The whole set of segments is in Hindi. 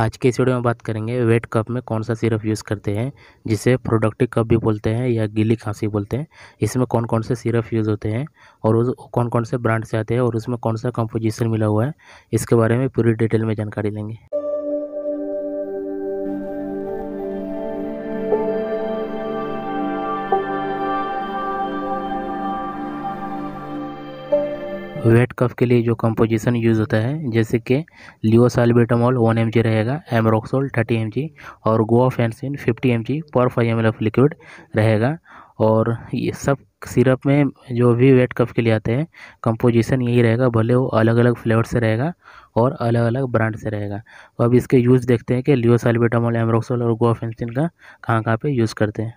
आज के इस वीडियो में बात करेंगे वेट कप में कौन सा सिरप यूज़ करते हैं जिसे प्रोडक्टिव कप भी बोलते हैं या गीली खांसी बोलते हैं इसमें कौन कौन से सिरप यूज़ होते हैं और उस कौन कौन से ब्रांड से आते हैं और उसमें कौन सा कंपोजिशन मिला हुआ है इसके बारे में पूरी डिटेल में जानकारी लेंगे वेट कफ के लिए जो कंपोजिशन यूज़ होता है जैसे कि लियोसालबेटामॉल वन एम रहेगा एमरोक्सोल थर्टी एम और गोवा फैंसिन फिफ्टी एम पर फाइव एम ऑफ लिक्विड रहेगा और ये सब सिरप में जो भी वेट कफ के लिए आते हैं कंपोजिशन यही रहेगा भले वो अलग अलग फ्लेवर से रहेगा और अलग अलग ब्रांड से रहेगा तो अब इसके यूज़ देखते हैं कि लियोसालबेटामॉल एमरोक्सोल और गोवा फैंसिन का कहाँ कहाँ पर यूज़ करते हैं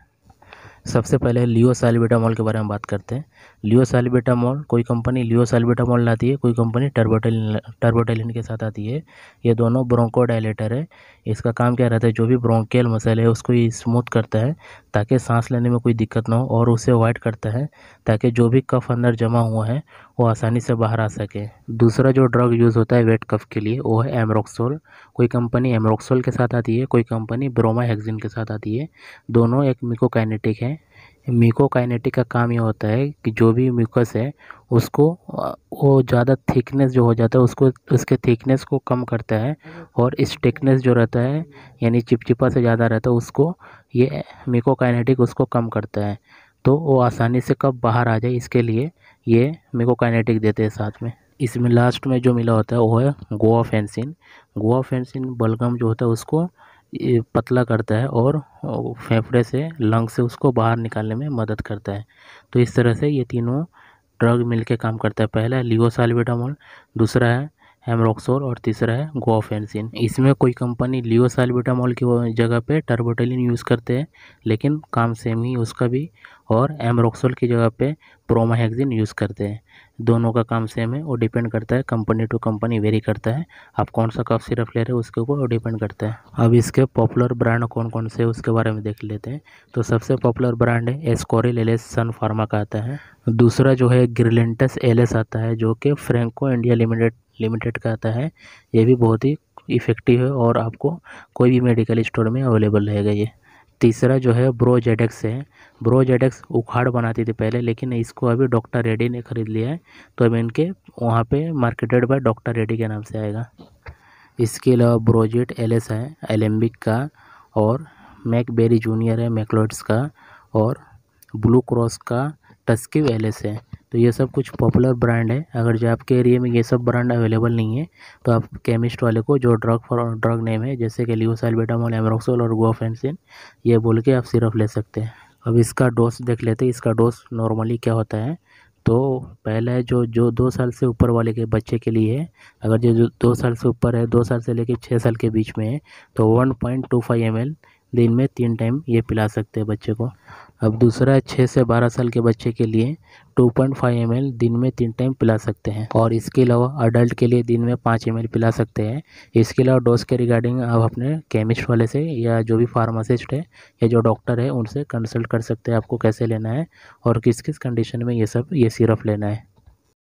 सबसे पहले लियो साइलबेटामॉल के बारे में बात करते हैं लियो साइलबेटामॉल कोई कंपनी लियो साइलबेटामॉल लाती है कोई कंपनी टर्बोटेलिन टर्बोटेलिन के साथ आती है ये दोनों ब्रोंकोडाइलेटर है इसका काम क्या रहता है जो भी ब्रोंकेल मसल है उसको स्मूथ करता है ताकि सांस लेने में कोई दिक्कत ना हो और उसे अवॉइड करता है ताकि जो भी कफ अंदर जमा हुआ है वो आसानी से बाहर आ सके दूसरा जो ड्रग यूज़ होता है वेट कफ के लिए वो है एमरोक्सोल कोई कंपनी एमरोक्सोल के साथ आती है कोई कंपनी ब्रोमाहेक्सिन के साथ आती है दोनों एक मिकोकाइनेटिक है है काइनेटिक का काम ये होता है कि जो भी म्यूकस है उसको वो ज़्यादा थिकनेस जो हो जाता है उसको उसके थिकनेस को कम करता है और स्टिकनेस जो रहता है यानी चिपचिपा से ज़्यादा रहता है उसको ये काइनेटिक उसको कम करता है तो वो आसानी से कब बाहर आ जाए इसके लिए ये मीकोकाइनेटिक देते हैं साथ में इसमें लास्ट में जो मिला होता है वो है गोवा फेंसिन गोवा फेंसिन बलगम जो होता है उसको पतला करता है और फेफड़े से लंग से उसको बाहर निकालने में मदद करता है तो इस तरह से ये तीनों ड्रग मिलके काम करता है पहला है दूसरा है हेमरोक्सोर और तीसरा है गोफेंसिन इसमें कोई कंपनी लियो सालबिटामोल की जगह पे टर्बोटेलिन यूज़ करते हैं लेकिन काम सेम ही उसका भी और एमरोक्सोल की जगह पे प्रोमाहेक्सिन यूज़ करते हैं दोनों का काम सेम है और डिपेंड करता है कंपनी टू कंपनी वेरी करता है आप कौन सा कफ सिरप ले रहे हो उसके ऊपर वो डिपेंड करता है अब इसके पॉपुलर ब्रांड कौन कौन से उसके बारे में देख लेते हैं तो सबसे पॉपुलर ब्रांड है एस्कोरिल एल सन फार्मा का आता है दूसरा जो है ग्रिलेंटस एल आता है जो कि फ्रेंको इंडिया लिमिटेड लिमिटेड का आता है ये भी बहुत ही इफ़ेक्टिव है और आपको कोई भी मेडिकल स्टोर में अवेलेबल रहेगा ये तीसरा जो है ब्रो जेडेक्स है ब्रो जेडेक्स उखाड़ बनाती थी पहले लेकिन इसको अभी डॉक्टर रेड्डी ने ख़रीद लिया है तो अब इनके वहाँ पे मार्केटेड बाय डॉक्टर रेड्डी के नाम से आएगा इसके अलावा ब्रोजेट एलेस है एलम्बिक का और मैकबेरी जूनियर है मैकलोड्स का और ब्लू क्रॉस का टस्किव एलेस है तो ये सब कुछ पॉपुलर ब्रांड है अगर जो आपके एरिया में ये सब ब्रांड अवेलेबल नहीं है तो आप केमिस्ट वाले को जो ड्रग फॉर ड्रग नेम है जैसे कि बेटामोल एमरोक्सोल और गोफेंसिन ये बोल के आप सिर्फ ले सकते हैं अब इसका डोज देख लेते हैं इसका डोज नॉर्मली क्या होता है तो पहला है जो जो दो साल से ऊपर वाले के बच्चे के लिए है अगर जो जो दो साल से ऊपर है दो साल से लेकर छः साल के बीच में है तो one point two five M दिन में तीन टाइम ये पिला सकते हैं बच्चे को अब दूसरा छः से बारह साल के बच्चे के लिए 2.5 पॉइंट दिन में तीन टाइम पिला सकते हैं और इसके अलावा अडल्ट के लिए दिन में पाँच एम पिला सकते हैं इसके अलावा डोज के रिगार्डिंग आप अपने केमिस्ट वाले से या जो भी फार्मासिस्ट है या जो डॉक्टर है उनसे कंसल्ट कर सकते हैं आपको कैसे लेना है और किस किस कंडीशन में ये सब ये सिरप लेना है